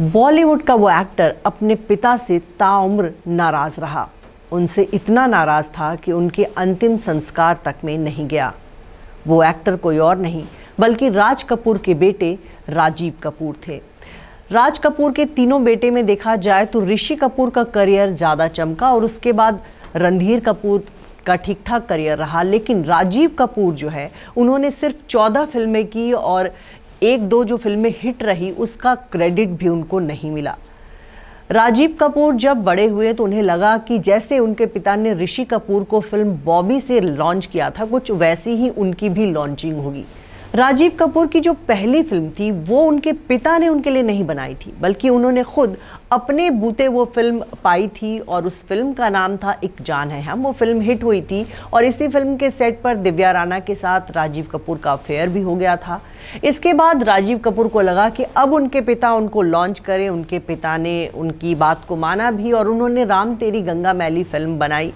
बॉलीवुड का वो एक्टर अपने पिता से ताउम्र नाराज रहा उनसे इतना नाराज था कि उनके अंतिम संस्कार तक में नहीं गया वो एक्टर कोई और नहीं बल्कि राज कपूर के बेटे राजीव कपूर थे राज कपूर के तीनों बेटे में देखा जाए तो ऋषि कपूर का करियर ज़्यादा चमका और उसके बाद रणधीर कपूर का ठीक ठाक करियर रहा लेकिन राजीव कपूर जो है उन्होंने सिर्फ चौदह फिल्में की और एक दो जो फिल्में हिट रही उसका क्रेडिट भी उनको नहीं मिला राजीव कपूर जब बड़े हुए तो उन्हें लगा कि जैसे उनके पिता ने ऋषि कपूर को फिल्म बॉबी से लॉन्च किया था कुछ वैसी ही उनकी भी लॉन्चिंग होगी राजीव कपूर की जो पहली फिल्म थी वो उनके पिता ने उनके लिए नहीं बनाई थी बल्कि उन्होंने खुद अपने बूते वो फिल्म पाई थी और उस फिल्म का नाम था एक जान है हम वो फिल्म हिट हुई थी और इसी फिल्म के सेट पर दिव्या राणा के साथ राजीव कपूर का अफेयर भी हो गया था इसके बाद राजीव कपूर को लगा कि अब उनके पिता उनको लॉन्च करें उनके पिता ने उनकी बात को माना भी और उन्होंने राम तेरी गंगा मैली फिल्म बनाई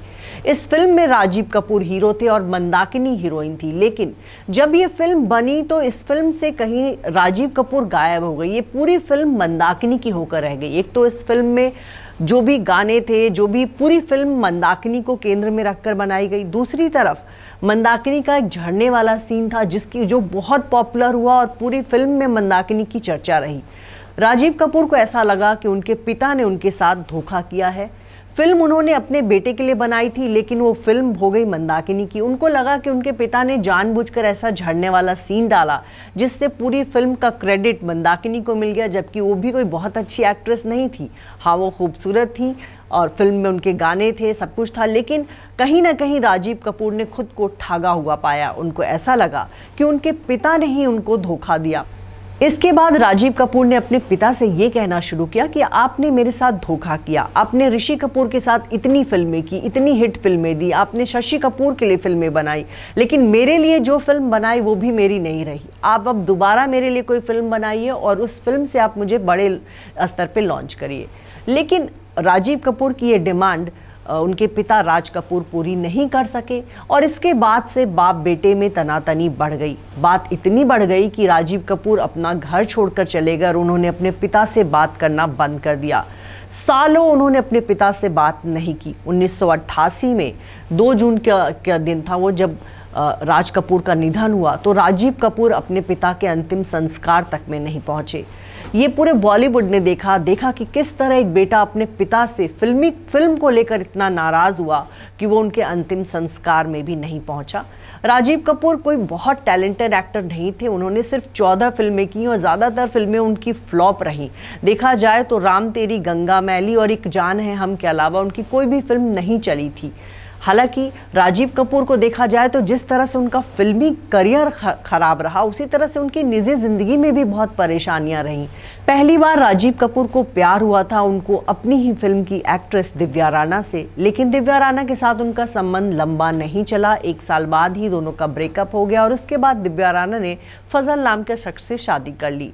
इस फिल्म में राजीव कपूर हीरो थे और मंदाकिनी हीरोइन थी लेकिन जब ये फिल्म बनी तो इस फिल्म से कहीं राजीव कपूर गायब हो गई ये पूरी फिल्म मंदाकिनी की होकर रह गई एक तो इस फिल्म में जो भी गाने थे जो भी पूरी फिल्म मंदाकिनी को केंद्र में रखकर बनाई गई दूसरी तरफ मंदाकिनी का एक झड़ने वाला सीन था जिसकी जो बहुत पॉपुलर हुआ और पूरी फिल्म में मंदाकिनी की चर्चा रही राजीव कपूर को ऐसा लगा कि उनके पिता ने उनके साथ धोखा किया है फिल्म उन्होंने अपने बेटे के लिए बनाई थी लेकिन वो फिल्म हो गई मंदाकिनी की उनको लगा कि उनके पिता ने जानबूझकर ऐसा झड़ने वाला सीन डाला जिससे पूरी फिल्म का क्रेडिट मंदाकिनी को मिल गया जबकि वो भी कोई बहुत अच्छी एक्ट्रेस नहीं थी हाँ वो खूबसूरत थी और फिल्म में उनके गाने थे सब कुछ था लेकिन कहीं ना कहीं राजीव कपूर ने खुद को ठागा हुआ पाया उनको ऐसा लगा कि उनके पिता ने ही उनको धोखा दिया इसके बाद राजीव कपूर ने अपने पिता से ये कहना शुरू किया कि आपने मेरे साथ धोखा किया आपने ऋषि कपूर के साथ इतनी फिल्में की इतनी हिट फिल्में दी आपने शशि कपूर के लिए फिल्में बनाई लेकिन मेरे लिए जो फिल्म बनाई वो भी मेरी नहीं रही आप अब दोबारा मेरे लिए कोई फिल्म बनाइए और उस फिल्म से आप मुझे बड़े स्तर पर लॉन्च करिए लेकिन राजीव कपूर की ये डिमांड उनके पिता राज कपूर पूरी नहीं कर सके और इसके बाद से बाप बेटे में तनातनी बढ़ गई बात इतनी बढ़ गई कि राजीव कपूर अपना घर छोड़कर चले गए और उन्होंने अपने पिता से बात करना बंद कर दिया सालों उन्होंने अपने पिता से बात नहीं की 1988 में 2 जून का दिन था वो जब राज कपूर का निधन हुआ तो राजीव कपूर अपने पिता के अंतिम संस्कार तक में नहीं पहुंचे ये पूरे बॉलीवुड ने देखा देखा कि किस तरह एक बेटा अपने पिता से फिल्मी फिल्म को लेकर इतना नाराज़ हुआ कि वो उनके अंतिम संस्कार में भी नहीं पहुंचा राजीव कपूर कोई बहुत टैलेंटेड एक्टर नहीं थे उन्होंने सिर्फ चौदह फिल्में की और ज़्यादातर फिल्में उनकी फ्लॉप रहीं देखा जाए तो राम तेरी गंगा मैली और एक जान है हम के अलावा उनकी कोई भी फिल्म नहीं चली थी हालांकि राजीव कपूर को देखा जाए तो जिस तरह से उनका फिल्मी करियर ख़राब रहा उसी तरह से उनकी निजी ज़िंदगी में भी बहुत परेशानियां रहीं पहली बार राजीव कपूर को प्यार हुआ था उनको अपनी ही फिल्म की एक्ट्रेस दिव्या राणा से लेकिन दिव्या राणा के साथ उनका संबंध लंबा नहीं चला एक साल बाद ही दोनों का ब्रेकअप हो गया और उसके बाद दिव्या राणा ने फजल नाम के शख्स से शादी कर ली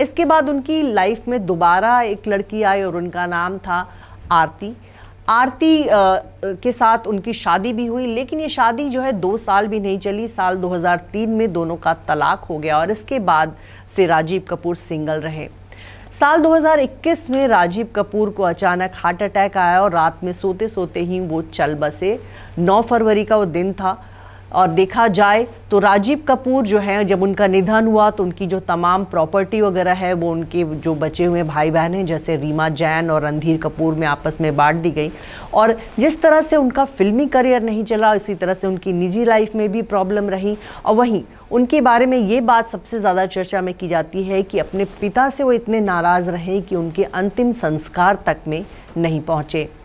इसके बाद उनकी लाइफ में दोबारा एक लड़की आई और उनका नाम था आरती आरती के साथ उनकी शादी भी हुई लेकिन ये शादी जो है दो साल भी नहीं चली साल 2003 में दोनों का तलाक हो गया और इसके बाद से राजीव कपूर सिंगल रहे साल 2021 में राजीव कपूर को अचानक हार्ट अटैक आया और रात में सोते सोते ही वो चल बसे 9 फरवरी का वो दिन था और देखा जाए तो राजीव कपूर जो है जब उनका निधन हुआ तो उनकी जो तमाम प्रॉपर्टी वगैरह है वो उनके जो बचे हुए भाई बहन हैं जैसे रीमा जैन और रणधीर कपूर में आपस में बांट दी गई और जिस तरह से उनका फिल्मी करियर नहीं चला इसी तरह से उनकी निजी लाइफ में भी प्रॉब्लम रही और वहीं उनके बारे में ये बात सबसे ज़्यादा चर्चा में की जाती है कि अपने पिता से वो इतने नाराज़ रहे कि उनके अंतिम संस्कार तक में नहीं पहुँचे